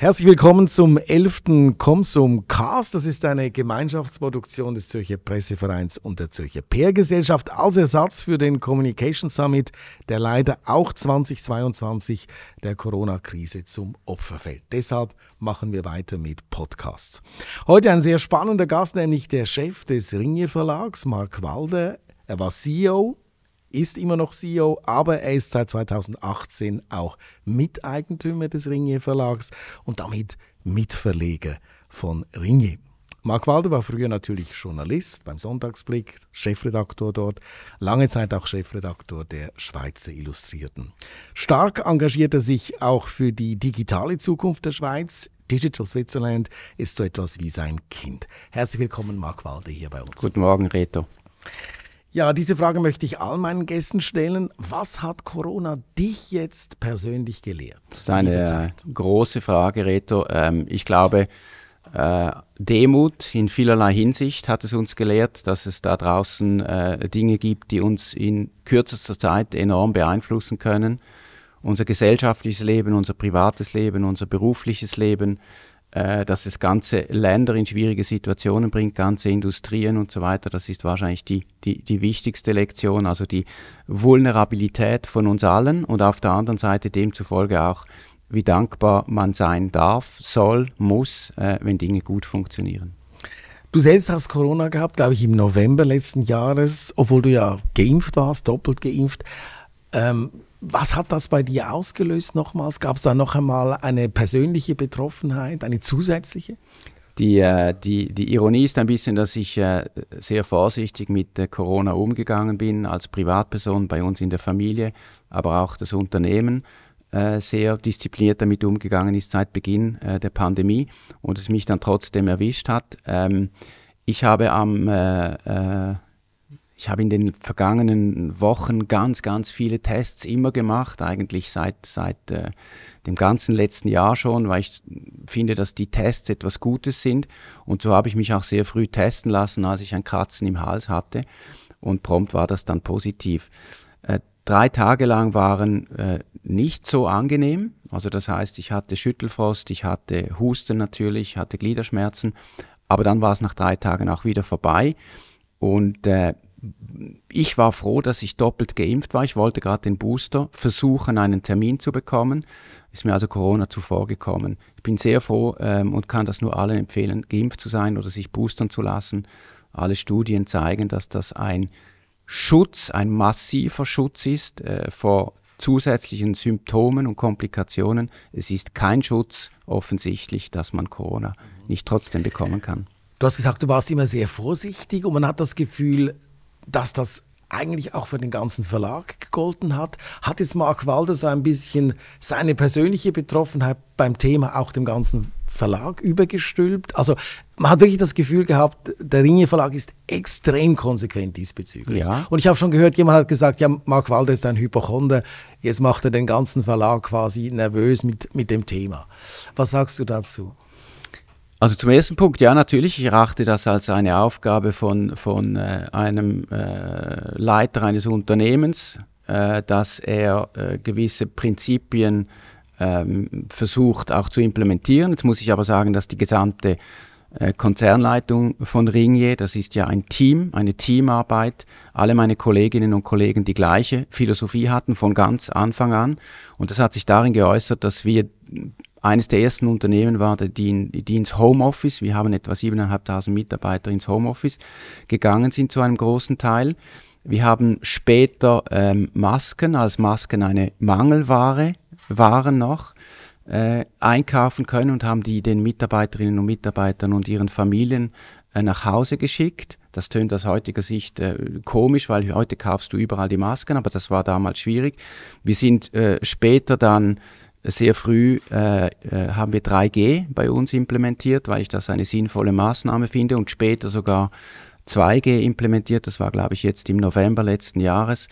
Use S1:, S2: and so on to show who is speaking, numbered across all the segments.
S1: Herzlich willkommen zum 11. Komsum Cast. Das ist eine Gemeinschaftsproduktion des Zürcher Pressevereins und der Zürcher Peer Gesellschaft als Ersatz für den Communication Summit, der leider auch 2022 der Corona-Krise zum Opfer fällt. Deshalb machen wir weiter mit Podcasts. Heute ein sehr spannender Gast, nämlich der Chef des Ringe Verlags, Mark Walder. Er war CEO ist immer noch CEO, aber er ist seit 2018 auch Miteigentümer des Ringier Verlags und damit Mitverleger von Ringier. Mark Walder war früher natürlich Journalist beim Sonntagsblick, Chefredaktor dort, lange Zeit auch Chefredaktor der Schweizer Illustrierten. Stark engagiert er sich auch für die digitale Zukunft der Schweiz. Digital Switzerland ist so etwas wie sein Kind. Herzlich willkommen, Mark Walder, hier bei uns. Guten Morgen, Reto. Ja, diese Frage möchte ich all meinen Gästen stellen. Was hat Corona dich jetzt persönlich gelehrt?
S2: Das ist eine große Frage, Reto. Ähm, ich glaube, äh, Demut in vielerlei Hinsicht hat es uns gelehrt, dass es da draußen äh, Dinge gibt, die uns in kürzester Zeit enorm beeinflussen können. Unser gesellschaftliches Leben, unser privates Leben, unser berufliches Leben äh, dass es ganze Länder in schwierige Situationen bringt, ganze Industrien und so weiter. Das ist wahrscheinlich die, die, die wichtigste Lektion, also die Vulnerabilität von uns allen und auf der anderen Seite demzufolge auch, wie dankbar man sein darf, soll, muss, äh, wenn Dinge gut funktionieren.
S1: Du selbst hast Corona gehabt, glaube ich, im November letzten Jahres, obwohl du ja geimpft warst, doppelt geimpft. Ähm, was hat das bei dir ausgelöst nochmals? Gab es da noch einmal eine persönliche Betroffenheit, eine zusätzliche?
S2: Die, äh, die, die Ironie ist ein bisschen, dass ich äh, sehr vorsichtig mit äh, Corona umgegangen bin, als Privatperson, bei uns in der Familie, aber auch das Unternehmen sehr diszipliniert damit umgegangen ist seit Beginn der Pandemie und es mich dann trotzdem erwischt hat. Ähm, ich habe am ich habe in den vergangenen Wochen ganz, ganz viele Tests immer gemacht, eigentlich seit, seit äh, dem ganzen letzten Jahr schon, weil ich finde, dass die Tests etwas Gutes sind. Und so habe ich mich auch sehr früh testen lassen, als ich ein Kratzen im Hals hatte. Und prompt war das dann positiv. Äh, drei Tage lang waren äh, nicht so angenehm. Also das heißt, ich hatte Schüttelfrost, ich hatte Husten natürlich, hatte Gliederschmerzen. Aber dann war es nach drei Tagen auch wieder vorbei. Und äh, ich war froh, dass ich doppelt geimpft war. Ich wollte gerade den Booster versuchen, einen Termin zu bekommen. Ist mir also Corona zuvor gekommen. Ich bin sehr froh ähm, und kann das nur allen empfehlen, geimpft zu sein oder sich boostern zu lassen. Alle Studien zeigen, dass das ein Schutz, ein massiver Schutz ist äh, vor zusätzlichen Symptomen und Komplikationen. Es ist kein Schutz offensichtlich, dass man Corona nicht trotzdem bekommen kann.
S1: Du hast gesagt, du warst immer sehr vorsichtig und man hat das Gefühl, dass das eigentlich auch für den ganzen Verlag gegolten hat. Hat jetzt Mark Walder so ein bisschen seine persönliche Betroffenheit beim Thema auch dem ganzen Verlag übergestülpt? Also man hat wirklich das Gefühl gehabt, der Ringe Verlag ist extrem konsequent diesbezüglich. Ja. Und ich habe schon gehört, jemand hat gesagt, ja, Mark Walder ist ein Hypochonder, jetzt macht er den ganzen Verlag quasi nervös mit, mit dem Thema. Was sagst du dazu?
S2: Also zum ersten Punkt, ja natürlich, ich erachte das als eine Aufgabe von, von äh, einem äh, Leiter eines Unternehmens, äh, dass er äh, gewisse Prinzipien ähm, versucht auch zu implementieren. Jetzt muss ich aber sagen, dass die gesamte äh, Konzernleitung von Ringier, das ist ja ein Team, eine Teamarbeit, alle meine Kolleginnen und Kollegen die gleiche Philosophie hatten von ganz Anfang an. Und das hat sich darin geäußert, dass wir eines der ersten Unternehmen war, die, in, die ins Homeoffice, wir haben etwa 7.500 Mitarbeiter ins Homeoffice gegangen sind zu einem großen Teil. Wir haben später ähm, Masken, als Masken eine Mangelware waren noch, äh, einkaufen können und haben die den Mitarbeiterinnen und Mitarbeitern und ihren Familien äh, nach Hause geschickt. Das tönt aus heutiger Sicht äh, komisch, weil heute kaufst du überall die Masken, aber das war damals schwierig. Wir sind äh, später dann sehr früh äh, äh haben wir 3G bei uns implementiert, weil ich das eine sinnvolle Maßnahme finde und später sogar 2G implementiert. Das war, glaube ich, jetzt im November letzten Jahres.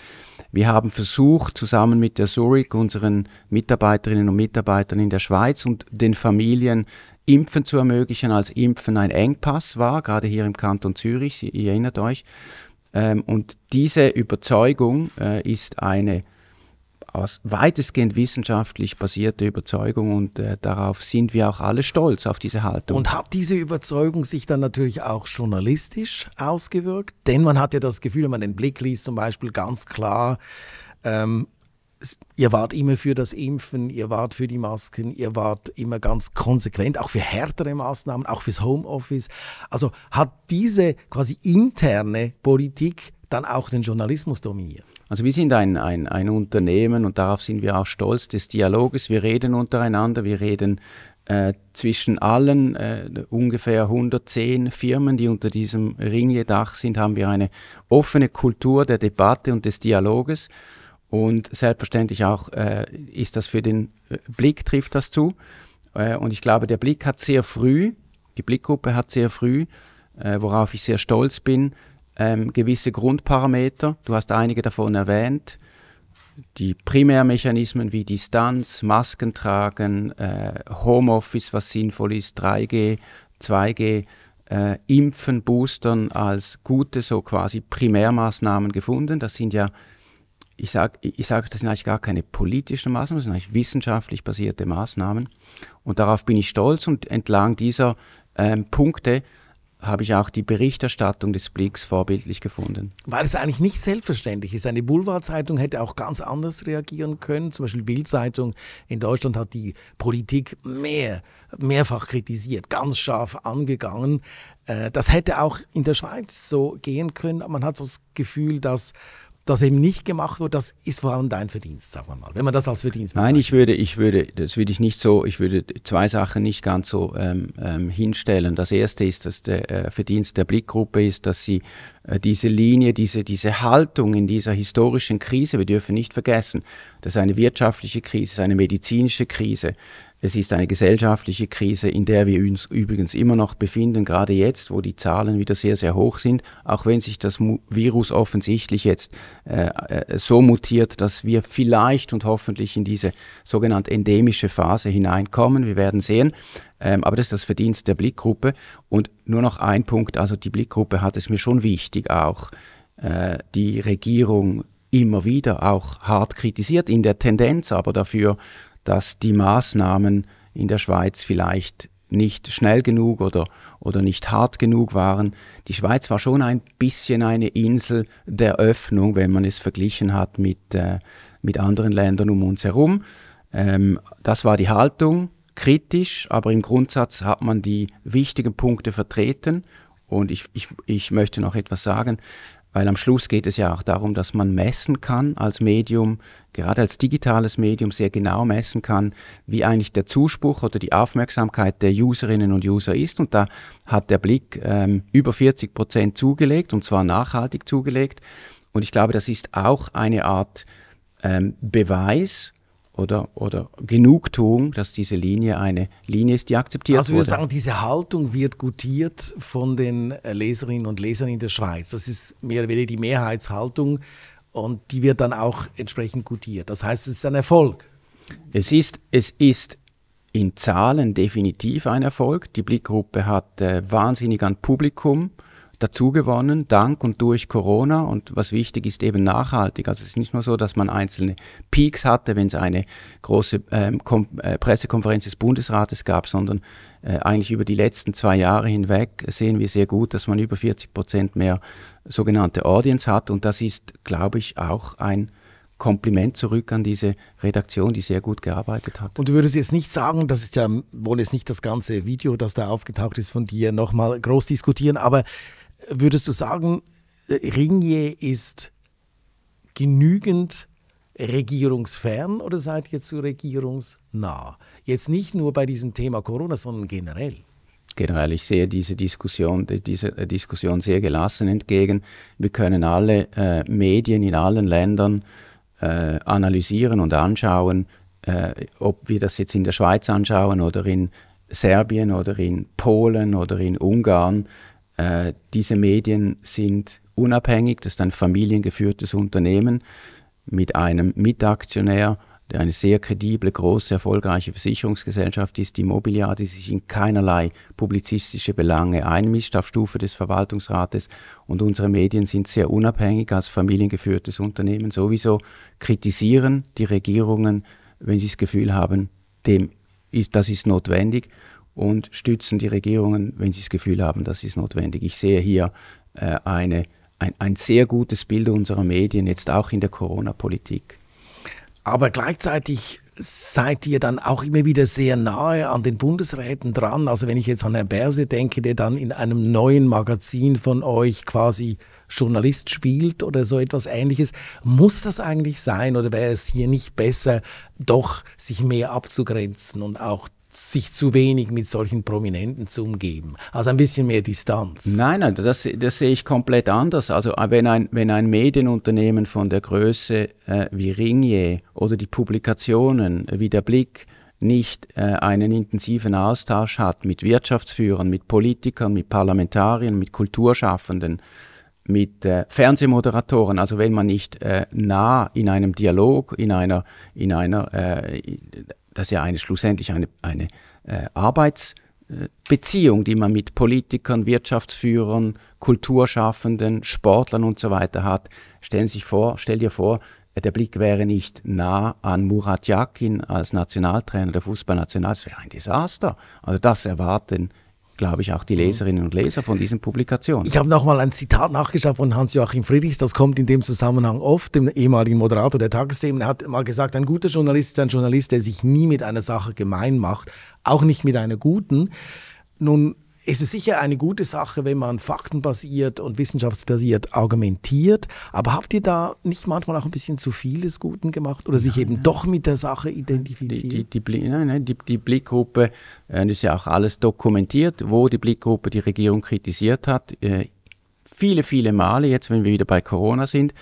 S2: Wir haben versucht, zusammen mit der Zurich unseren Mitarbeiterinnen und Mitarbeitern in der Schweiz und den Familien Impfen zu ermöglichen, als Impfen ein Engpass war, gerade hier im Kanton Zürich, ihr erinnert euch. Ähm, und diese Überzeugung äh, ist eine aus weitestgehend wissenschaftlich basierte Überzeugung und äh, darauf sind wir auch alle stolz auf diese Haltung. Und
S1: hat diese Überzeugung sich dann natürlich auch journalistisch ausgewirkt? Denn man hat ja das Gefühl, wenn man den Blick liest zum Beispiel ganz klar, ähm, ihr wart immer für das Impfen, ihr wart für die Masken, ihr wart immer ganz konsequent, auch für härtere Maßnahmen, auch fürs Homeoffice. Also hat diese quasi interne Politik dann auch den Journalismus dominieren.
S2: Also wir sind ein, ein, ein Unternehmen und darauf sind wir auch stolz des Dialoges. Wir reden untereinander, wir reden äh, zwischen allen äh, ungefähr 110 Firmen, die unter diesem Ringier-Dach sind, haben wir eine offene Kultur der Debatte und des Dialoges. Und selbstverständlich auch äh, ist das für den äh, Blick, trifft das zu. Äh, und ich glaube, der Blick hat sehr früh, die Blickgruppe hat sehr früh, äh, worauf ich sehr stolz bin, ähm, gewisse Grundparameter. Du hast einige davon erwähnt. Die Primärmechanismen wie Distanz, Maskentragen, äh, Homeoffice, was sinnvoll ist, 3G, 2G, äh, Impfen, Boostern als gute so quasi Primärmaßnahmen gefunden. Das sind ja, ich sage, ich sag, das sind eigentlich gar keine politischen Maßnahmen, das sind eigentlich wissenschaftlich basierte Maßnahmen. Und darauf bin ich stolz und entlang dieser ähm, Punkte habe ich auch die Berichterstattung des Blicks vorbildlich gefunden.
S1: Weil es eigentlich nicht selbstverständlich ist. Eine Boulevardzeitung hätte auch ganz anders reagieren können. Zum Beispiel Bildzeitung in Deutschland hat die Politik mehr, mehrfach kritisiert, ganz scharf angegangen. Äh, das hätte auch in der Schweiz so gehen können. Man hat so das Gefühl, dass das eben nicht gemacht wurde, das ist vor allem dein Verdienst, sagen wir mal, wenn man das als Verdienst
S2: bezeichnet. Nein, ich würde, ich würde, das würde ich nicht so, ich würde zwei Sachen nicht ganz so ähm, ähm, hinstellen. Das erste ist, dass der äh, Verdienst der Blickgruppe ist, dass sie äh, diese Linie, diese, diese Haltung in dieser historischen Krise, wir dürfen nicht vergessen, das ist eine wirtschaftliche Krise, eine medizinische Krise, es ist eine gesellschaftliche Krise, in der wir uns übrigens immer noch befinden, gerade jetzt, wo die Zahlen wieder sehr, sehr hoch sind, auch wenn sich das Virus offensichtlich jetzt äh, äh, so mutiert, dass wir vielleicht und hoffentlich in diese sogenannte endemische Phase hineinkommen. Wir werden sehen. Ähm, aber das ist das Verdienst der Blickgruppe. Und nur noch ein Punkt, also die Blickgruppe hat es mir schon wichtig, auch äh, die Regierung immer wieder auch hart kritisiert, in der Tendenz aber dafür, dass die Maßnahmen in der Schweiz vielleicht nicht schnell genug oder, oder nicht hart genug waren. Die Schweiz war schon ein bisschen eine Insel der Öffnung, wenn man es verglichen hat mit, äh, mit anderen Ländern um uns herum. Ähm, das war die Haltung, kritisch, aber im Grundsatz hat man die wichtigen Punkte vertreten. Und ich, ich, ich möchte noch etwas sagen weil am Schluss geht es ja auch darum, dass man messen kann als Medium, gerade als digitales Medium sehr genau messen kann, wie eigentlich der Zuspruch oder die Aufmerksamkeit der Userinnen und User ist. Und da hat der Blick ähm, über 40 Prozent zugelegt und zwar nachhaltig zugelegt. Und ich glaube, das ist auch eine Art ähm, Beweis oder, oder Genugtuung, dass diese Linie eine Linie ist, die akzeptiert also wurde. Also wir sagen,
S1: diese Haltung wird gutiert von den Leserinnen und Lesern in der Schweiz. Das ist mehr oder weniger die Mehrheitshaltung und die wird dann auch entsprechend gutiert. Das heißt, es ist ein Erfolg. Es ist, es
S2: ist in Zahlen definitiv ein Erfolg. Die Blickgruppe hat äh, wahnsinnig an Publikum dazugewonnen, dank und durch Corona. Und was wichtig ist, eben nachhaltig. Also es ist nicht nur so, dass man einzelne Peaks hatte, wenn es eine große ähm, äh, Pressekonferenz des Bundesrates gab, sondern äh, eigentlich über die letzten zwei Jahre hinweg sehen wir sehr gut, dass man über 40 Prozent mehr sogenannte Audience hat. Und das ist, glaube ich, auch ein Kompliment zurück an diese Redaktion, die sehr gut gearbeitet hat.
S1: Und du würdest jetzt nicht sagen, das ist ja wohl jetzt nicht das ganze Video, das da aufgetaucht ist von dir, nochmal groß diskutieren, aber Würdest du sagen, Ringier ist genügend regierungsfern oder seid ihr zu regierungsnah? Jetzt nicht nur bei diesem Thema Corona, sondern generell.
S2: Generell, ich sehe diese Diskussion, diese Diskussion sehr gelassen entgegen. Wir können alle äh, Medien in allen Ländern äh, analysieren und anschauen, äh, ob wir das jetzt in der Schweiz anschauen oder in Serbien oder in Polen oder in Ungarn. Äh, diese Medien sind unabhängig, das ist ein familiengeführtes Unternehmen mit einem Mitaktionär, der eine sehr kredible, große, erfolgreiche Versicherungsgesellschaft ist, die Mobiliar, die sich in keinerlei publizistische Belange einmischt auf Stufe des Verwaltungsrates. Und unsere Medien sind sehr unabhängig als familiengeführtes Unternehmen sowieso, kritisieren die Regierungen, wenn sie das Gefühl haben, dem ist, das ist notwendig und stützen die Regierungen, wenn sie das Gefühl haben, das ist notwendig. Ich sehe hier äh, eine, ein, ein sehr gutes Bild unserer Medien, jetzt
S1: auch in der Corona-Politik. Aber gleichzeitig seid ihr dann auch immer wieder sehr nahe an den Bundesräten dran. Also wenn ich jetzt an Herrn Berse denke, der dann in einem neuen Magazin von euch quasi Journalist spielt oder so etwas ähnliches. Muss das eigentlich sein oder wäre es hier nicht besser, doch sich mehr abzugrenzen und auch sich zu wenig mit solchen Prominenten zu umgeben. Also ein bisschen mehr Distanz.
S2: Nein, nein, das, das sehe ich komplett anders. Also ah, wenn ein, wenn ein Medienunternehmen von der Größe äh, wie Ringier oder die Publikationen wie der Blick nicht äh, einen intensiven Austausch hat mit Wirtschaftsführern, mit Politikern, mit Parlamentariern, mit Kulturschaffenden, mit äh, Fernsehmoderatoren, also wenn man nicht äh, nah in einem Dialog, in einer, in einer äh, das ist ja eine schlussendlich eine, eine äh, Arbeitsbeziehung, die man mit Politikern, Wirtschaftsführern, Kulturschaffenden, Sportlern und so weiter hat. Stellen Sie sich vor, stell dir vor, der Blick wäre nicht nah an Murat Yakin als Nationaltrainer der Fußballnational, das wäre ein Desaster. Also das erwarten glaube ich, auch die mhm. Leserinnen und Leser
S1: von diesen Publikationen. Ich habe nochmal ein Zitat nachgeschaut von Hans-Joachim Friedrichs, das kommt in dem Zusammenhang oft, dem ehemaligen Moderator der Tagesthemen. Er hat mal gesagt, ein guter Journalist ist ein Journalist, der sich nie mit einer Sache gemein macht, auch nicht mit einer guten. Nun es ist sicher eine gute Sache, wenn man faktenbasiert und wissenschaftsbasiert argumentiert. Aber habt ihr da nicht manchmal auch ein bisschen zu viel des Guten gemacht oder nein, sich eben nein. doch mit der Sache identifiziert? Die, die, die,
S2: nein, die, die Blickgruppe, äh, das ist ja auch alles dokumentiert, wo die Blickgruppe die Regierung kritisiert hat. Äh, viele, viele Male, jetzt wenn wir wieder bei Corona sind,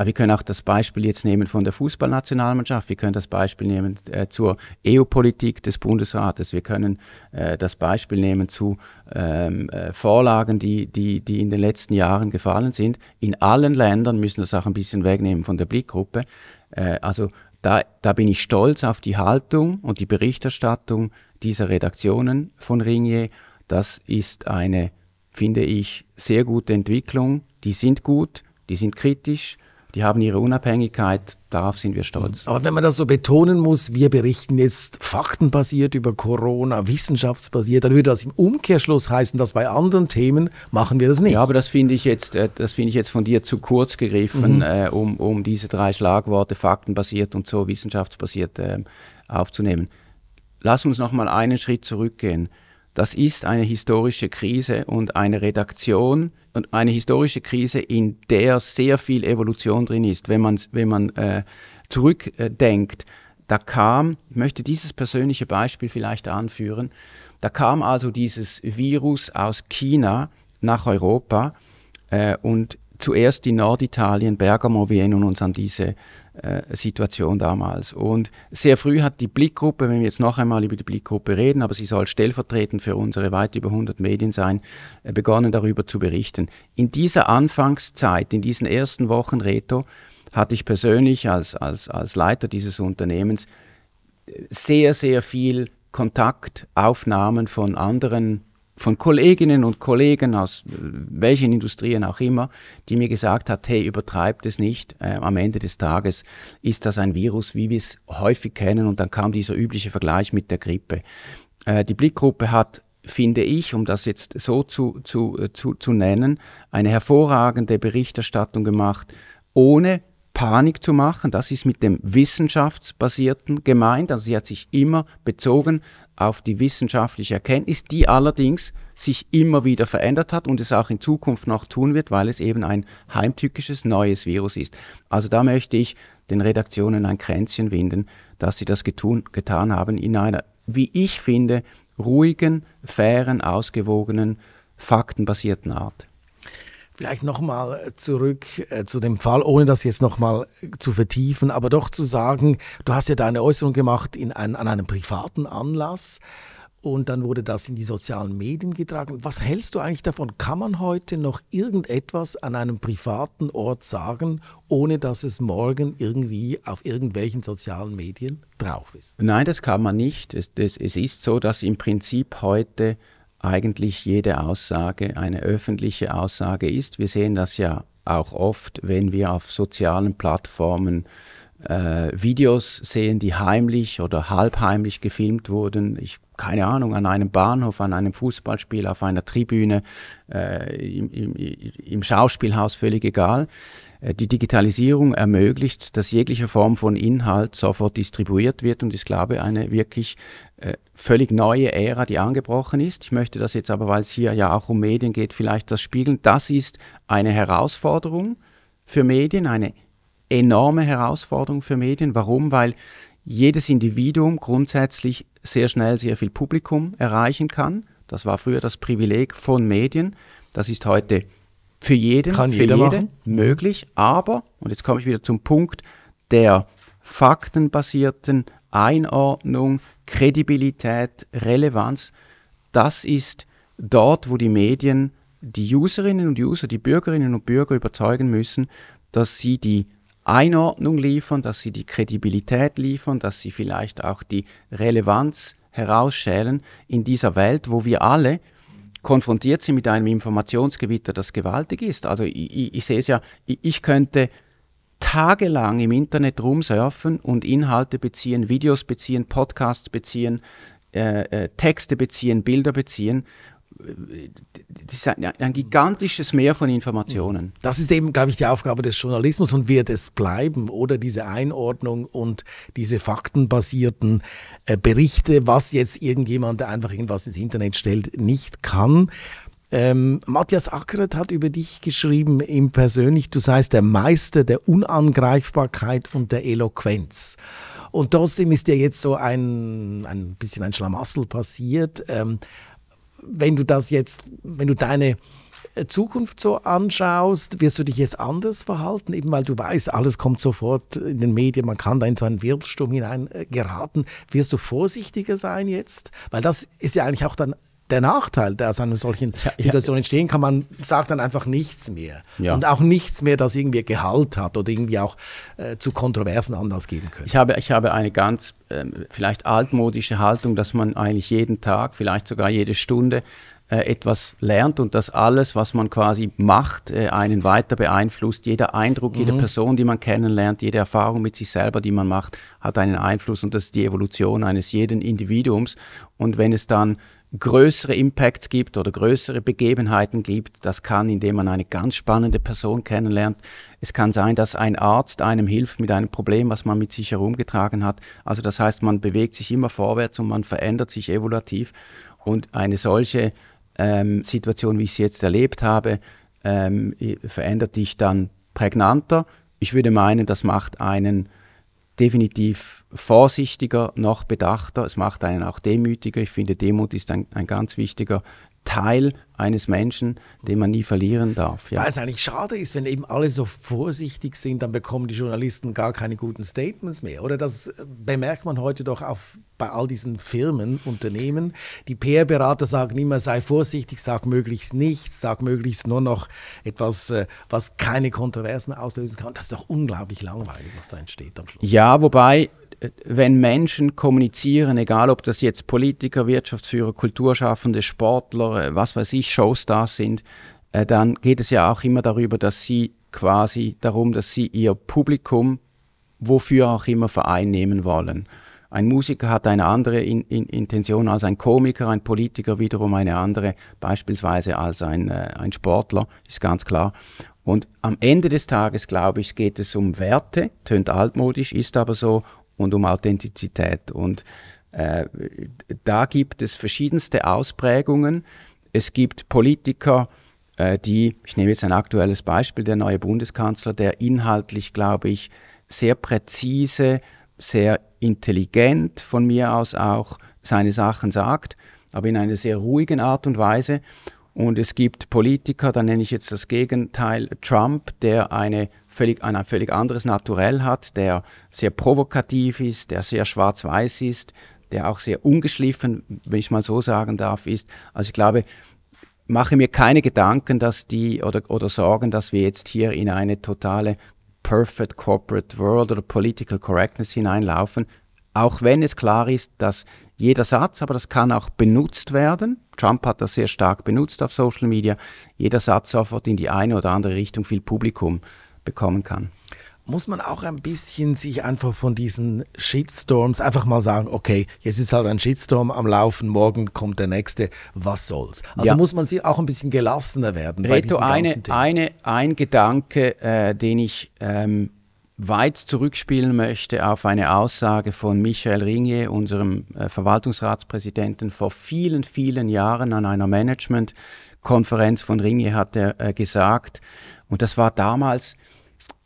S2: aber wir können auch das Beispiel jetzt nehmen von der Fußballnationalmannschaft. Wir können das Beispiel nehmen äh, zur EU-Politik des Bundesrates. Wir können äh, das Beispiel nehmen zu ähm, äh, Vorlagen, die, die, die in den letzten Jahren gefallen sind. In allen Ländern müssen wir das auch ein bisschen wegnehmen von der Blickgruppe. Äh, also da, da bin ich stolz auf die Haltung und die Berichterstattung dieser Redaktionen von Ringier. Das ist eine, finde ich, sehr gute Entwicklung. Die sind gut, die sind kritisch die haben ihre Unabhängigkeit, darauf sind wir stolz.
S1: Aber wenn man das so betonen muss, wir berichten jetzt faktenbasiert über Corona, wissenschaftsbasiert, dann würde das im Umkehrschluss heißen, dass bei anderen Themen machen wir das nicht. Ja, aber
S2: das finde ich jetzt, äh, ich jetzt von dir zu kurz gegriffen, mhm. Äh, um, um diese drei Schlagworte faktenbasiert und so wissenschaftsbasiert ähm, aufzunehmen. Lass uns noch mal einen Schritt zurückgehen. Das ist eine historische Krise und eine Redaktion und eine historische Krise, in der sehr viel Evolution drin ist. Wenn man, wenn man äh, zurückdenkt, da kam, ich möchte dieses persönliche Beispiel vielleicht anführen, da kam also dieses Virus aus China nach Europa äh, und zuerst in Norditalien, Bergamo, wir erinnern uns an diese äh, Situation damals. Und sehr früh hat die Blickgruppe, wenn wir jetzt noch einmal über die Blickgruppe reden, aber sie soll stellvertretend für unsere weit über 100 Medien sein, äh, begonnen darüber zu berichten. In dieser Anfangszeit, in diesen ersten Wochen Reto, hatte ich persönlich als, als, als Leiter dieses Unternehmens äh, sehr, sehr viel Kontaktaufnahmen von anderen von Kolleginnen und Kollegen aus äh, welchen Industrien auch immer, die mir gesagt hat, hey, übertreibt es nicht. Äh, am Ende des Tages ist das ein Virus, wie wir es häufig kennen. Und dann kam dieser übliche Vergleich mit der Grippe. Äh, die Blickgruppe hat finde ich, um das jetzt so zu, zu, äh, zu, zu nennen, eine hervorragende Berichterstattung gemacht, ohne Panik zu machen. Das ist mit dem Wissenschaftsbasierten gemeint. Also sie hat sich immer bezogen auf die wissenschaftliche Erkenntnis, die allerdings sich immer wieder verändert hat und es auch in Zukunft noch tun wird, weil es eben ein heimtückisches neues Virus ist. Also da möchte ich den Redaktionen ein Kränzchen winden, dass sie das getun, getan haben in einer, wie ich finde, ruhigen, fairen, ausgewogenen, faktenbasierten Art.
S1: Vielleicht nochmal äh, zurück äh, zu dem Fall, ohne das jetzt nochmal äh, zu vertiefen, aber doch zu sagen, du hast ja deine Äußerung gemacht in ein, an einem privaten Anlass und dann wurde das in die sozialen Medien getragen. Was hältst du eigentlich davon? Kann man heute noch irgendetwas an einem privaten Ort sagen, ohne dass es morgen irgendwie auf irgendwelchen sozialen Medien drauf ist?
S2: Nein, das kann man nicht. Es, das, es ist so, dass im Prinzip heute eigentlich jede Aussage eine öffentliche Aussage ist. Wir sehen das ja auch oft, wenn wir auf sozialen Plattformen äh, Videos sehen, die heimlich oder halbheimlich gefilmt wurden. Ich keine Ahnung, an einem Bahnhof, an einem Fußballspiel, auf einer Tribüne, äh, im, im, im Schauspielhaus, völlig egal. Äh, die Digitalisierung ermöglicht, dass jegliche Form von Inhalt sofort distribuiert wird und ist, glaube ich, eine wirklich äh, völlig neue Ära, die angebrochen ist. Ich möchte das jetzt aber, weil es hier ja auch um Medien geht, vielleicht das spiegeln. Das ist eine Herausforderung für Medien, eine enorme Herausforderung für Medien. Warum? Weil jedes Individuum grundsätzlich sehr schnell sehr viel Publikum erreichen kann. Das war früher das Privileg von Medien. Das ist heute für jeden, Kann für jeder jede möglich, aber, und jetzt komme ich wieder zum Punkt der faktenbasierten Einordnung, Kredibilität, Relevanz, das ist dort, wo die Medien die Userinnen und User, die Bürgerinnen und Bürger überzeugen müssen, dass sie die Einordnung liefern, dass sie die Kredibilität liefern, dass sie vielleicht auch die Relevanz herausschälen in dieser Welt, wo wir alle konfrontiert sie mit einem Informationsgewitter, das gewaltig ist. Also ich, ich, ich sehe es ja, ich, ich, könnte tagelang im Internet rumsurfen und Inhalte beziehen, Videos beziehen, Podcasts beziehen, äh, äh, Texte beziehen, Bilder beziehen das ist ein,
S1: ein, gigantisches Meer von Informationen. Mhm. Das ist eben, glaube ich, die Aufgabe des Journalismus und wird es bleiben, oder diese Einordnung und diese faktenbasierten äh, Berichte, was jetzt irgendjemand, der einfach irgendwas ins Internet stellt, nicht kann. Ähm, Matthias Ackert hat über dich geschrieben, ihm persönlich, du seist der Meister der Unangreifbarkeit und der Eloquenz. Und trotzdem ist dir jetzt so ein, ein bisschen ein Schlamassel passiert. Ähm, wenn du das jetzt, wenn du deine äh, Zukunft so anschaust, wirst du dich jetzt anders verhalten, eben weil du weißt, alles kommt sofort in den Medien, man kann da in so einen Wirbelsturm hinein geraten. Wirst du vorsichtiger sein jetzt? Weil das ist ja eigentlich auch dann der Nachteil, der aus einer solchen ja, Situation ja. entstehen kann. Man sagt dann einfach nichts mehr. Ja. Und auch nichts mehr, das irgendwie Gehalt hat oder irgendwie auch äh, zu Kontroversen Anlass geben könnte.
S2: Ich habe, ich habe eine ganz äh, vielleicht altmodische Haltung, dass man eigentlich jeden Tag, vielleicht sogar jede Stunde äh, etwas lernt und dass alles, was man quasi macht, äh, einen weiter beeinflusst. Jeder Eindruck, mhm. jede Person, die man kennenlernt, jede Erfahrung mit sich selber, die man macht, hat einen Einfluss und das ist die Evolution eines jeden Individuums. Und wenn es dann größere Impacts gibt oder größere Begebenheiten gibt. Das kann, indem man eine ganz spannende Person kennenlernt. Es kann sein, dass ein Arzt einem hilft mit einem Problem, was man mit sich herumgetragen hat. Also das heißt, man bewegt sich immer vorwärts und man verändert sich evolutiv. Und eine solche ähm, Situation, wie ich sie jetzt erlebt habe, ähm, verändert dich dann prägnanter. Ich würde meinen, das macht einen definitiv vorsichtiger, noch bedachter. Es macht einen auch demütiger. Ich finde, Demut ist ein, ein ganz wichtiger Teil eines Menschen, den man nie verlieren darf. Ja. es
S1: eigentlich schade ist, wenn eben alle so vorsichtig sind, dann bekommen die Journalisten gar keine guten Statements mehr. Oder das äh, bemerkt man heute doch auf, bei all diesen Firmen, Unternehmen. Die PR-Berater sagen immer, sei vorsichtig, sag möglichst nichts, sag möglichst nur noch etwas, äh, was keine Kontroversen auslösen kann. Das ist doch unglaublich langweilig, was da entsteht am Schluss.
S2: Ja, wobei wenn Menschen kommunizieren, egal ob das jetzt Politiker, Wirtschaftsführer, Kulturschaffende, Sportler, äh, was weiß ich, Showstars sind, äh, dann geht es ja auch immer darüber, dass sie quasi darum, dass sie ihr Publikum wofür auch immer vereinnehmen wollen. Ein Musiker hat eine andere in, in, Intention als ein Komiker, ein Politiker wiederum eine andere, beispielsweise als ein, äh, ein Sportler, ist ganz klar. Und am Ende des Tages, glaube ich, geht es um Werte, tönt altmodisch, ist aber so, und um Authentizität. Und äh, da gibt es verschiedenste Ausprägungen. Es gibt Politiker, äh, die, ich nehme jetzt ein aktuelles Beispiel, der neue Bundeskanzler, der inhaltlich, glaube ich, sehr präzise, sehr intelligent von mir aus auch seine Sachen sagt, aber in einer sehr ruhigen Art und Weise. Und es gibt Politiker, da nenne ich jetzt das Gegenteil, Trump, der eine völlig, ein, ein völlig anderes Naturell hat, der sehr provokativ ist, der sehr schwarz-weiß ist, der auch sehr ungeschliffen, wenn ich mal so sagen darf, ist. Also ich glaube, mache mir keine Gedanken, dass die oder, oder Sorgen, dass wir jetzt hier in eine totale perfect corporate world oder political correctness hineinlaufen. Auch wenn es klar ist, dass jeder Satz, aber das kann auch benutzt werden. Trump hat das sehr stark benutzt auf Social Media. Jeder Satz sofort in die eine oder andere Richtung viel Publikum bekommen kann.
S1: Muss man auch ein bisschen sich einfach von diesen Shitstorms einfach mal sagen, okay, jetzt ist halt ein Shitstorm am Laufen, morgen kommt der nächste, was soll's. Also ja. muss man sich auch ein bisschen gelassener werden. Reto, bei eine,
S2: eine, ein Gedanke, äh, den ich ähm, weit zurückspielen möchte auf eine Aussage von Michael Ringe, unserem äh, Verwaltungsratspräsidenten, vor vielen, vielen Jahren an einer Managementkonferenz von Ringe hat er äh, gesagt, und das war damals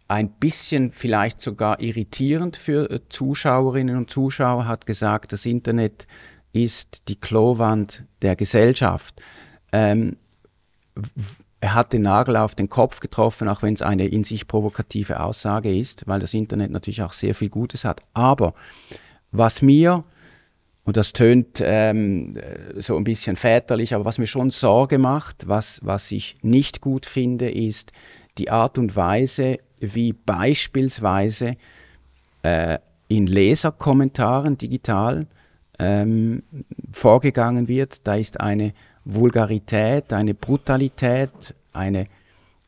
S2: ein bisschen vielleicht sogar irritierend für äh, Zuschauerinnen und Zuschauer, hat gesagt, das Internet ist die Klowand der Gesellschaft. Ähm, er hat den Nagel auf den Kopf getroffen, auch wenn es eine in sich provokative Aussage ist, weil das Internet natürlich auch sehr viel Gutes hat. Aber was mir, und das tönt ähm, so ein bisschen väterlich, aber was mir schon Sorge macht, was, was ich nicht gut finde, ist die Art und Weise, wie beispielsweise äh, in Leserkommentaren digital ähm, vorgegangen wird. Da ist eine Vulgarität, eine Brutalität, eine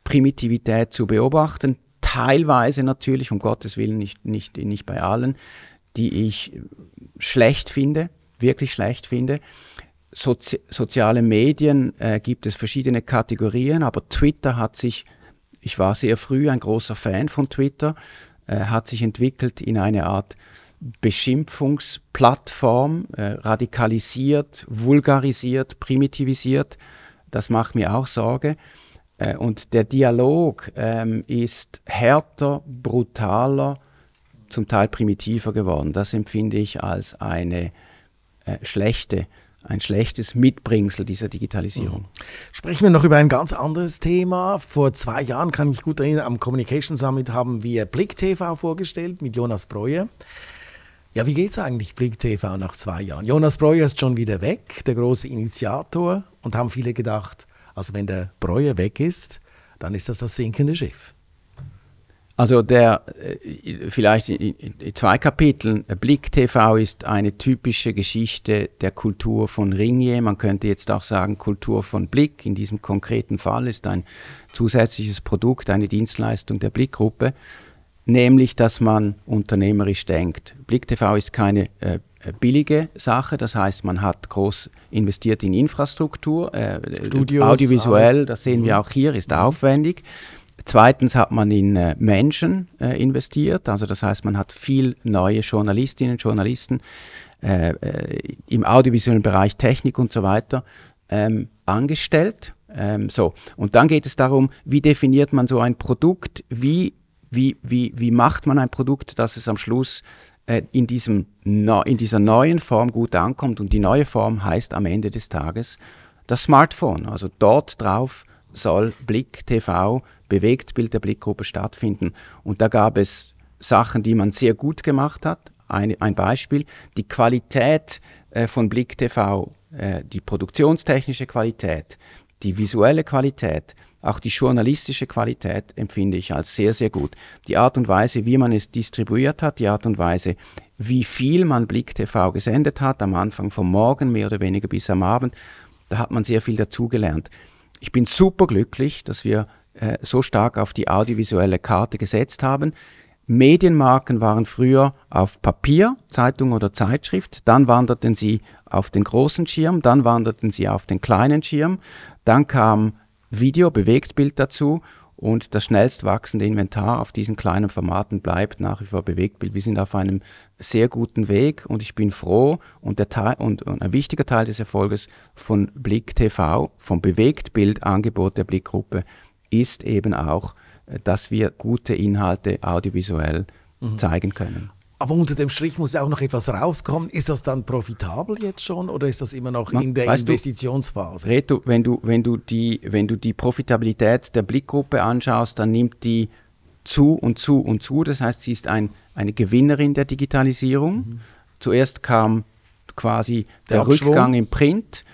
S2: Primitivität zu beobachten. Teilweise natürlich, um Gottes Willen, nicht, nicht, nicht bei allen, die ich schlecht finde, wirklich schlecht finde. Sozi soziale Medien äh, gibt es verschiedene Kategorien, aber Twitter hat sich ich war sehr früh ein großer Fan von Twitter, äh, hat sich entwickelt in eine Art Beschimpfungsplattform, äh, radikalisiert, vulgarisiert, primitivisiert. Das macht mir auch Sorge. Äh, und der Dialog ähm, ist härter, brutaler, zum Teil primitiver geworden. Das empfinde ich als eine äh, schlechte ein schlechtes Mitbringsel dieser Digitalisierung. Mhm.
S1: Sprechen wir noch über ein ganz anderes Thema. Vor zwei Jahren kann ich mich gut erinnern, am Communication Summit haben wir Blick TV vorgestellt mit Jonas Breuer. Ja, wie geht es eigentlich Blick TV nach zwei Jahren? Jonas Breuer ist schon wieder weg, der große Initiator, und haben viele gedacht, also wenn der Breuer weg ist, dann ist das das sinkende Schiff. Also der äh,
S2: vielleicht in zwei Kapiteln äh, Blick TV ist eine typische Geschichte der Kultur von Ringier. Man könnte jetzt auch sagen Kultur von Blick. In diesem konkreten Fall ist ein zusätzliches Produkt eine Dienstleistung der Blickgruppe, nämlich dass man unternehmerisch denkt. Blick TV ist keine äh, billige Sache. Das heißt, man hat groß investiert in Infrastruktur, äh, Studios, audiovisuell, alles. das sehen mhm. wir auch hier, ist mhm. aufwendig. Zweitens hat man in äh, Menschen äh, investiert, also das heißt, man hat viel neue Journalistinnen, Journalisten äh, äh, im audiovisuellen Bereich Technik und so weiter ähm, angestellt. Ähm, so und dann geht es darum, wie definiert man so ein Produkt, wie wie wie wie macht man ein Produkt, dass es am Schluss äh, in, diesem, in dieser neuen Form gut ankommt. Und die neue Form heißt am Ende des Tages das Smartphone. Also dort drauf soll Blick TV, Bewegtbild der Blickgruppe stattfinden. Und da gab es Sachen, die man sehr gut gemacht hat. Ein, ein Beispiel, die Qualität äh, von Blick TV, äh, die produktionstechnische Qualität, die visuelle Qualität, auch die journalistische Qualität empfinde ich als sehr, sehr gut. Die Art und Weise, wie man es distribuiert hat, die Art und Weise, wie viel man Blick TV gesendet hat, am Anfang vom Morgen mehr oder weniger bis am Abend, da hat man sehr viel dazugelernt. Ich bin super glücklich, dass wir äh, so stark auf die audiovisuelle Karte gesetzt haben. Medienmarken waren früher auf Papier, Zeitung oder Zeitschrift, dann wanderten sie auf den großen Schirm, dann wanderten sie auf den kleinen Schirm, dann kam Video, Bewegtbild dazu und das schnellst wachsende Inventar auf diesen kleinen Formaten bleibt nach wie vor Bewegtbild. Wir sind auf einem sehr guten Weg und ich bin froh und, Teil, und, und ein wichtiger Teil des Erfolges von Blick TV, vom Bewegtbildangebot der Blickgruppe, ist eben auch, äh, dass wir gute Inhalte audiovisuell mhm. zeigen können.
S1: Aber unter dem Strich muss ja auch noch etwas rauskommen. Ist das dann profitabel jetzt schon oder ist das immer noch Man, in der
S2: Investitionsphase? Du, Reto, wenn du, wenn, du die, wenn du die Profitabilität der Blickgruppe anschaust, dann nimmt die zu und zu und zu. Das heißt, sie ist ein, eine Gewinnerin der Digitalisierung. Mhm. Zuerst kam quasi der, der Rückgang im Print.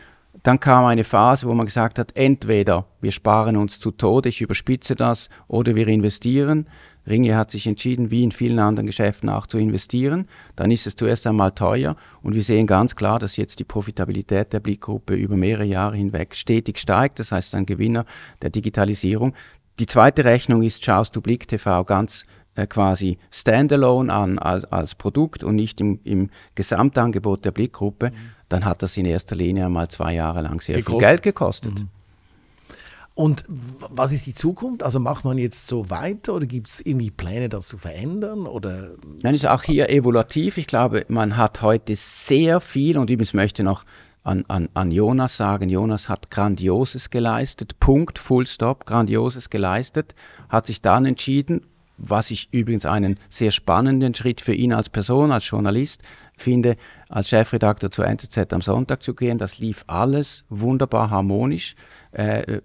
S2: Dann kam eine Phase, wo man gesagt hat, entweder wir sparen uns zu Tode, ich überspitze das, oder wir investieren. Ringe hat sich entschieden, wie in vielen anderen Geschäften auch zu investieren. Dann ist es zuerst einmal teuer und wir sehen ganz klar, dass jetzt die Profitabilität der Blickgruppe über mehrere Jahre hinweg stetig steigt. Das heißt, ein Gewinner der Digitalisierung. Die zweite Rechnung ist, schaust du Blick TV ganz äh, quasi standalone an als, als Produkt und nicht im, im Gesamtangebot der Blickgruppe, mhm. dann hat das in erster Linie einmal zwei Jahre lang sehr Gekostet. viel Geld
S1: gekostet. Mhm. Und was ist die Zukunft? Also macht man jetzt so weiter oder gibt es irgendwie Pläne, das zu verändern? Oder?
S2: Nein, ist auch hier evolutiv. Ich glaube, man hat heute sehr viel und ich möchte noch an, an, an Jonas sagen, Jonas hat Grandioses geleistet, Punkt, Full Stop, Grandioses geleistet, hat sich dann entschieden, was ich übrigens einen sehr spannenden Schritt für ihn als Person, als Journalist finde, als Chefredakteur zur NZZ am Sonntag zu gehen. Das lief alles wunderbar harmonisch, äh,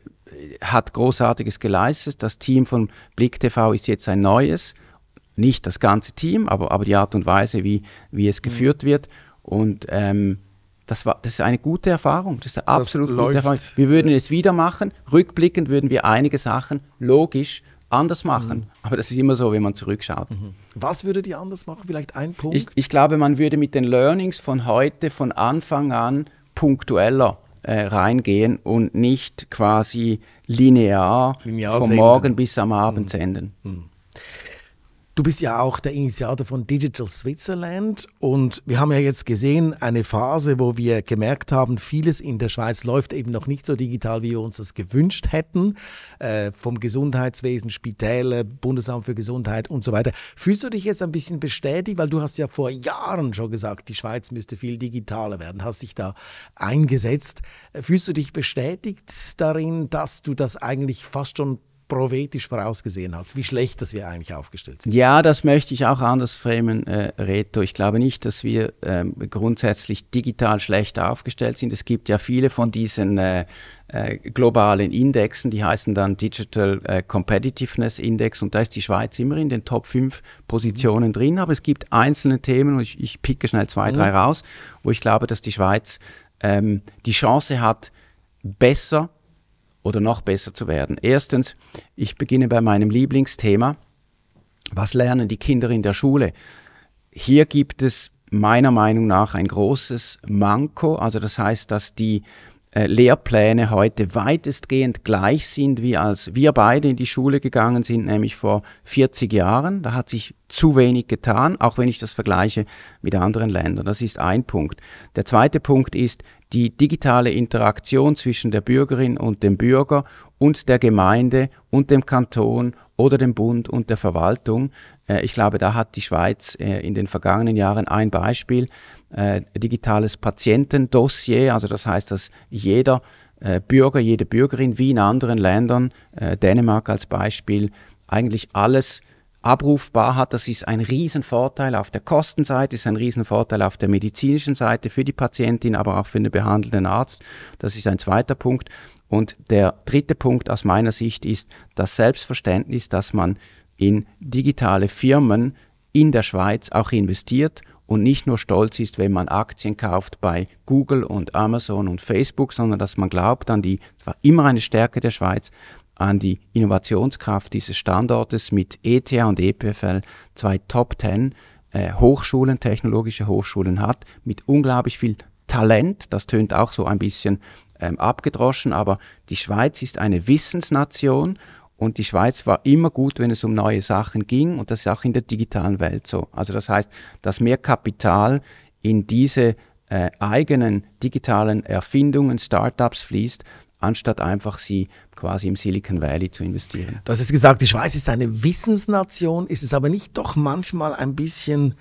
S2: hat großartiges geleistet. Das Team von Blick TV ist jetzt ein neues. Nicht das ganze Team, aber, aber die Art und Weise, wie, wie es mhm. geführt wird. Und ähm, das, war, das ist eine gute Erfahrung. Das ist eine absolut das gute läuft. Erfahrung. Wir würden es wieder machen. Rückblickend würden wir einige Sachen logisch anders machen. Mhm. Aber das ist immer so, wenn man zurückschaut. Mhm.
S1: Was würdet ihr anders machen? Vielleicht ein Punkt? Ich,
S2: ich, glaube, man würde mit den Learnings von heute von Anfang an punktueller äh, reingehen und nicht quasi linear, linear vom senden. Morgen bis am Abend mhm. senden. Mhm.
S1: Du bist ja auch der Initiator von Digital Switzerland und wir haben ja jetzt gesehen, eine Phase, wo wir gemerkt haben, vieles in der Schweiz läuft eben noch nicht so digital, wie wir uns das gewünscht hätten. Äh, vom Gesundheitswesen, Spitäle, Bundesamt für Gesundheit und so weiter. Fühlst du dich jetzt ein bisschen bestätigt, weil du hast ja vor Jahren schon gesagt, die Schweiz müsste viel digitaler werden, hast dich da eingesetzt. Fühlst du dich bestätigt darin, dass du das eigentlich fast schon prophetisch vorausgesehen hast, wie schlecht, dass wir eigentlich aufgestellt
S2: sind. Ja, das möchte ich auch anders framen, äh, Reto. Ich glaube nicht, dass wir ähm, grundsätzlich digital schlecht aufgestellt sind. Es gibt ja viele von diesen äh, äh, globalen Indexen, die heißen dann Digital äh, Competitiveness Index und da ist die Schweiz immer in den Top 5 Positionen mhm. drin, aber es gibt einzelne Themen und ich, ich picke schnell zwei, mhm. drei raus, wo ich glaube, dass die Schweiz ähm, die Chance hat, besser oder noch besser zu werden. Erstens, ich beginne bei meinem Lieblingsthema. Was lernen die Kinder in der Schule? Hier gibt es meiner Meinung nach ein großes Manko. Also das heißt, dass die äh, Lehrpläne heute weitestgehend gleich sind, wie als wir beide in die Schule gegangen sind, nämlich vor 40 Jahren. Da hat sich zu wenig getan, auch wenn ich das vergleiche mit anderen Ländern. Das ist ein Punkt. Der zweite Punkt ist die digitale Interaktion zwischen der Bürgerin und dem Bürger und der Gemeinde und dem Kanton oder dem Bund und der Verwaltung. Äh, ich glaube, da hat die Schweiz äh, in den vergangenen Jahren ein Beispiel, äh, digitales Patientendossier, also das heißt, dass jeder Bürger, jede Bürgerin wie in anderen Ländern, Dänemark als Beispiel, eigentlich alles abrufbar hat. Das ist ein Riesenvorteil auf der Kostenseite, ist ein Riesenvorteil auf der medizinischen Seite für die Patientin, aber auch für den behandelnden Arzt. Das ist ein zweiter Punkt. Und der dritte Punkt aus meiner Sicht ist das Selbstverständnis, dass man in digitale Firmen in der Schweiz auch investiert und nicht nur stolz ist, wenn man Aktien kauft bei Google und Amazon und Facebook, sondern dass man glaubt an die, das war immer eine Stärke der Schweiz, an die Innovationskraft dieses Standortes mit ETH und EPFL, zwei Top Ten äh, Hochschulen, technologische Hochschulen hat, mit unglaublich viel Talent, das tönt auch so ein bisschen ähm, abgedroschen, aber die Schweiz ist eine Wissensnation und die Schweiz war immer gut, wenn es um neue Sachen ging und das ist auch in der digitalen Welt so. Also das heißt, dass mehr Kapital in diese äh, eigenen digitalen Erfindungen, Startups fließt, anstatt einfach sie quasi im Silicon Valley zu investieren. Das ist gesagt,
S1: die Schweiz ist eine Wissensnation, ist es aber nicht doch manchmal ein bisschen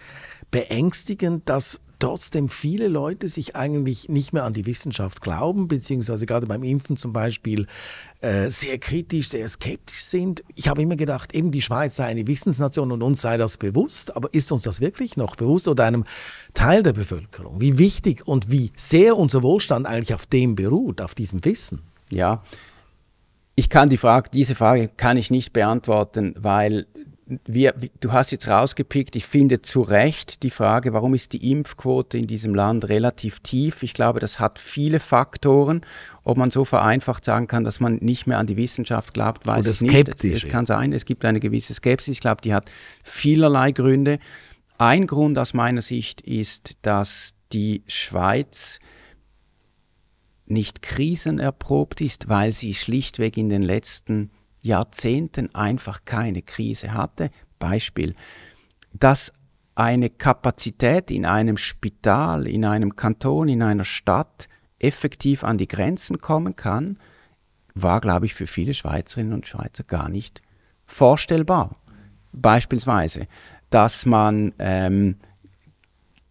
S1: beängstigend, dass trotzdem viele Leute sich eigentlich nicht mehr an die Wissenschaft glauben, beziehungsweise gerade beim Impfen zum Beispiel äh, sehr kritisch, sehr skeptisch sind. Ich habe immer gedacht, eben die Schweiz sei eine Wissensnation und uns sei das bewusst, aber ist uns das wirklich noch bewusst oder einem Teil der Bevölkerung, wie wichtig und wie sehr unser Wohlstand eigentlich auf dem beruht, auf diesem Wissen? Ja, ich kann die
S2: Frage, diese Frage kann ich nicht beantworten, weil wir, du hast jetzt rausgepickt, ich finde zu Recht die Frage, warum ist die Impfquote in diesem Land relativ tief? Ich glaube, das hat viele Faktoren. Ob man so vereinfacht sagen kann, dass man nicht mehr an die Wissenschaft glaubt, weiß Oder ich skeptisch nicht. Es kann sein, es gibt eine gewisse Skepsis. Ich glaube, die hat vielerlei Gründe. Ein Grund aus meiner Sicht ist, dass die Schweiz nicht krisenerprobt ist, weil sie schlichtweg in den letzten Jahrzehnten einfach keine Krise hatte. Beispiel, dass eine Kapazität in einem Spital, in einem Kanton, in einer Stadt effektiv an die Grenzen kommen kann, war, glaube ich, für viele Schweizerinnen und Schweizer gar nicht vorstellbar. Beispielsweise, dass man ähm,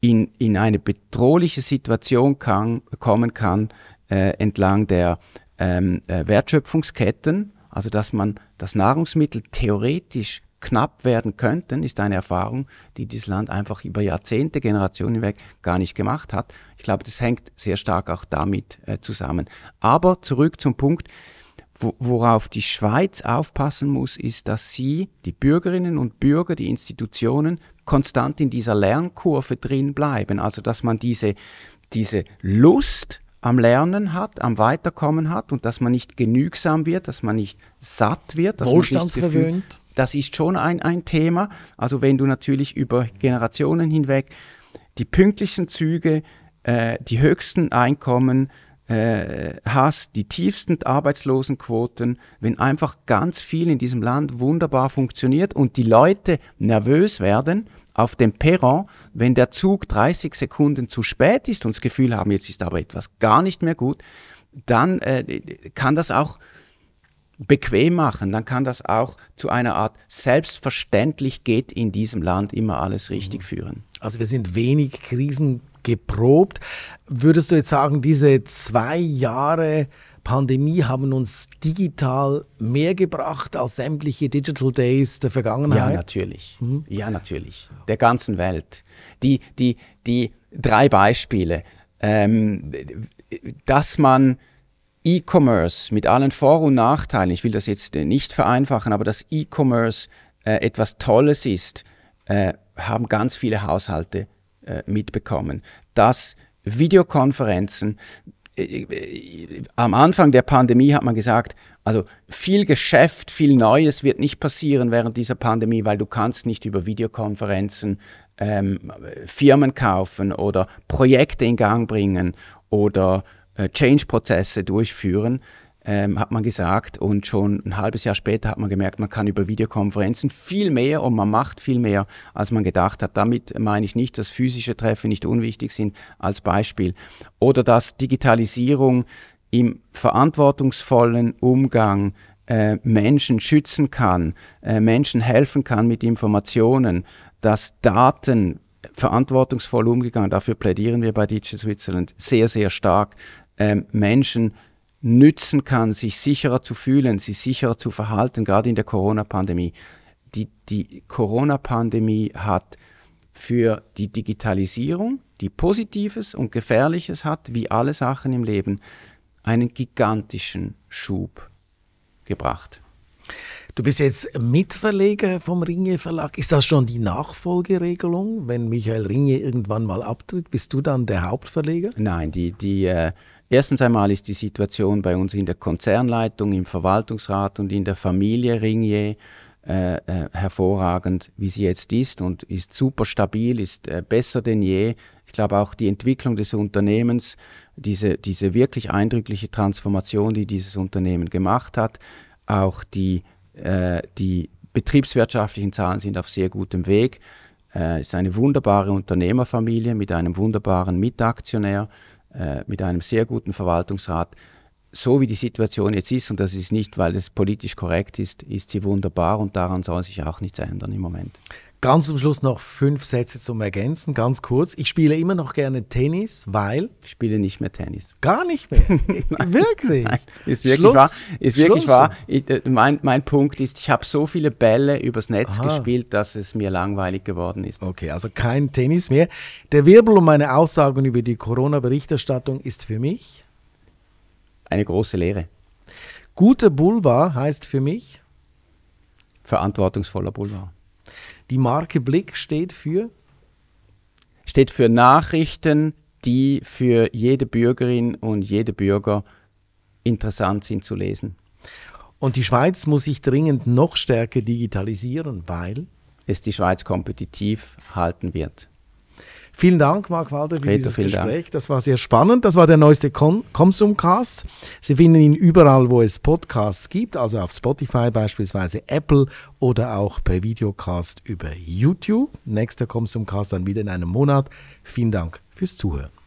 S2: in, in eine bedrohliche Situation kann, kommen kann äh, entlang der ähm, äh, Wertschöpfungsketten, also dass man das Nahrungsmittel theoretisch knapp werden könnten, ist eine Erfahrung, die dieses Land einfach über Jahrzehnte, Generationen hinweg gar nicht gemacht hat. Ich glaube, das hängt sehr stark auch damit äh, zusammen. Aber zurück zum Punkt, worauf die Schweiz aufpassen muss, ist, dass sie, die Bürgerinnen und Bürger, die Institutionen, konstant in dieser Lernkurve drin bleiben. Also dass man diese, diese Lust am Lernen hat, am Weiterkommen hat und dass man nicht genügsam wird, dass man nicht satt wird, dass Wohlstandsverwöhnt. man nicht das ist schon ein, ein Thema. Also wenn du natürlich über Generationen hinweg die pünktlichen Züge, äh, die höchsten Einkommen äh, hast, die tiefsten Arbeitslosenquoten, wenn einfach ganz viel in diesem Land wunderbar funktioniert und die Leute nervös werden, auf dem Perron, wenn der Zug 30 Sekunden zu spät ist und das Gefühl haben, jetzt ist aber etwas gar nicht mehr gut, dann äh, kann das auch bequem machen, dann kann das auch zu einer Art selbstverständlich geht in diesem Land immer
S1: alles mhm. richtig mhm. führen. Also wir sind wenig krisengeprobt. Würdest du jetzt sagen, diese zwei Jahre Pandemie haben uns digital mehr gebracht als sämtliche Digital Days der Vergangenheit? Ja,
S2: natürlich. Mhm. Ja, natürlich. Der ganzen Welt. Die, die, die drei Beispiele. Ähm, dass man E-Commerce mit allen Vor- und Nachteilen, ich will das jetzt nicht vereinfachen, aber dass E-Commerce äh, etwas Tolles ist, äh, haben ganz viele Haushalte äh, mitbekommen. Dass Videokonferenzen, äh, am Anfang der Pandemie hat man gesagt, also viel Geschäft, viel Neues wird nicht passieren während dieser Pandemie, weil du kannst nicht über Videokonferenzen ähm, Firmen kaufen oder Projekte in Gang bringen oder äh, Change-Prozesse durchführen ähm, hat man gesagt. Und schon ein halbes Jahr später hat man gemerkt, man kann über Videokonferenzen viel mehr und man macht viel mehr, als man gedacht hat. Damit meine ich nicht, dass physische Treffen nicht unwichtig sind, als Beispiel. Oder dass Digitalisierung im verantwortungsvollen Umgang äh, Menschen schützen kann, äh, Menschen helfen kann mit Informationen, dass Daten verantwortungsvoll umgegangen, dafür plädieren wir bei Digital Switzerland sehr, sehr stark, ähm, Menschen nützen kann, sich sicherer zu fühlen, sich sicherer zu verhalten, gerade in der Corona-Pandemie. Die, die Corona-Pandemie hat für die Digitalisierung, die Positives und Gefährliches hat, wie alle Sachen im Leben, einen gigantischen Schub gebracht.
S1: Du bist jetzt Mitverleger vom Ringe Verlag. Ist das schon die Nachfolgeregelung? Wenn Michael Ringe irgendwann mal abtritt, bist du dann der Hauptverleger? Nein, die, die,
S2: äh, Erstens einmal ist die Situation bei uns in der Konzernleitung, im Verwaltungsrat und in der Familie Ringier äh, äh, hervorragend, wie sie jetzt ist und ist super stabil, ist äh, besser denn je. Ich glaube auch die Entwicklung des Unternehmens, diese, diese wirklich eindrückliche Transformation, die dieses Unternehmen gemacht hat, auch die, äh, die betriebswirtschaftlichen Zahlen sind auf sehr gutem Weg. Es äh, ist eine wunderbare Unternehmerfamilie mit einem wunderbaren Mitaktionär. Äh, mit einem sehr guten Verwaltungsrat. So wie die Situation jetzt ist, und das ist nicht, weil es politisch
S1: korrekt ist, ist sie wunderbar und daran soll sich auch nichts ändern im Moment. Ganz zum Schluss noch fünf Sätze zum Ergänzen, ganz kurz. Ich spiele immer noch gerne Tennis, weil. Ich spiele nicht mehr Tennis. Gar nicht mehr. nein, wirklich? Nein, ist wirklich Schluss, wahr. Ist wirklich wahr. Ich, äh,
S2: mein, mein Punkt ist, ich habe so viele Bälle übers Netz Aha. gespielt, dass es mir langweilig geworden ist.
S1: Okay, also kein Tennis mehr. Der Wirbel um meine Aussagen über die Corona-Berichterstattung ist für mich. Eine große Lehre. Guter Boulevard heißt für mich. Verantwortungsvoller Boulevard. Die Marke Blick steht
S2: für? Steht für Nachrichten, die für jede Bürgerin und jede Bürger interessant sind zu lesen.
S1: Und die Schweiz muss sich dringend noch stärker digitalisieren, weil es die Schweiz kompetitiv halten wird. Vielen Dank, Marc Walder, für Peter, dieses Gespräch. Dank. Das war sehr spannend. Das war der neueste Comsumcast. Sie finden ihn überall, wo es Podcasts gibt, also auf Spotify beispielsweise, Apple oder auch per Videocast über YouTube. Nächster Comsumcast dann wieder in einem Monat. Vielen Dank fürs Zuhören.